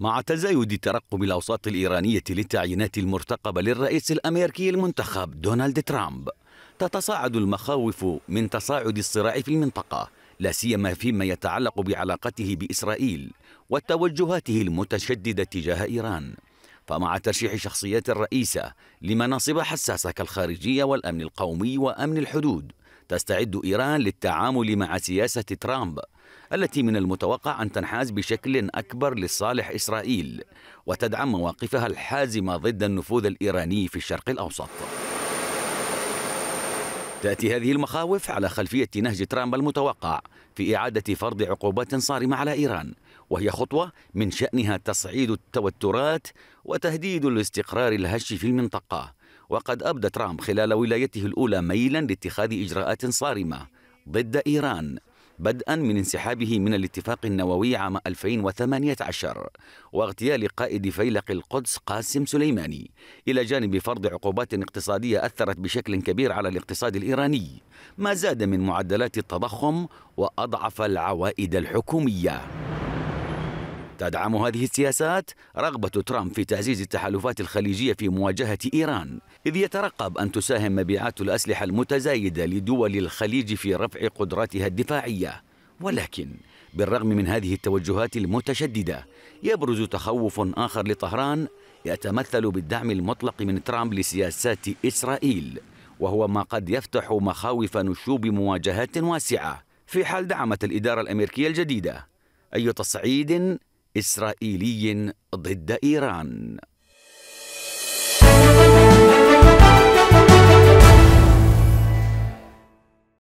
مع تزايد ترقب الأوساط الإيرانية للتعيينات المرتقبة للرئيس الأمريكي المنتخب دونالد ترامب تتصاعد المخاوف من تصاعد الصراع في المنطقة لا سيما فيما يتعلق بعلاقته بإسرائيل وتوجهاته المتشددة تجاه إيران فمع ترشيح شخصيات الرئيسة لمناصب حساسة كالخارجية والأمن القومي وأمن الحدود تستعد إيران للتعامل مع سياسة ترامب التي من المتوقع أن تنحاز بشكل أكبر لصالح إسرائيل وتدعم مواقفها الحازمة ضد النفوذ الإيراني في الشرق الأوسط تأتي هذه المخاوف على خلفية نهج ترامب المتوقع في إعادة فرض عقوبات صارمة على إيران وهي خطوة من شأنها تصعيد التوترات وتهديد الاستقرار الهش في المنطقة وقد أبدى ترامب خلال ولايته الأولى ميلا لاتخاذ إجراءات صارمة ضد إيران بدءا من انسحابه من الاتفاق النووي عام 2018 واغتيال قائد فيلق القدس قاسم سليماني إلى جانب فرض عقوبات اقتصادية أثرت بشكل كبير على الاقتصاد الإيراني ما زاد من معدلات التضخم وأضعف العوائد الحكومية تدعم هذه السياسات رغبة ترامب في تعزيز التحالفات الخليجية في مواجهة إيران إذ يترقب أن تساهم مبيعات الأسلحة المتزايدة لدول الخليج في رفع قدراتها الدفاعية ولكن بالرغم من هذه التوجهات المتشددة يبرز تخوف آخر لطهران يتمثل بالدعم المطلق من ترامب لسياسات إسرائيل وهو ما قد يفتح مخاوف نشوب مواجهات واسعة في حال دعمت الإدارة الأمريكية الجديدة أي تصعيد إسرائيلي ضد إيران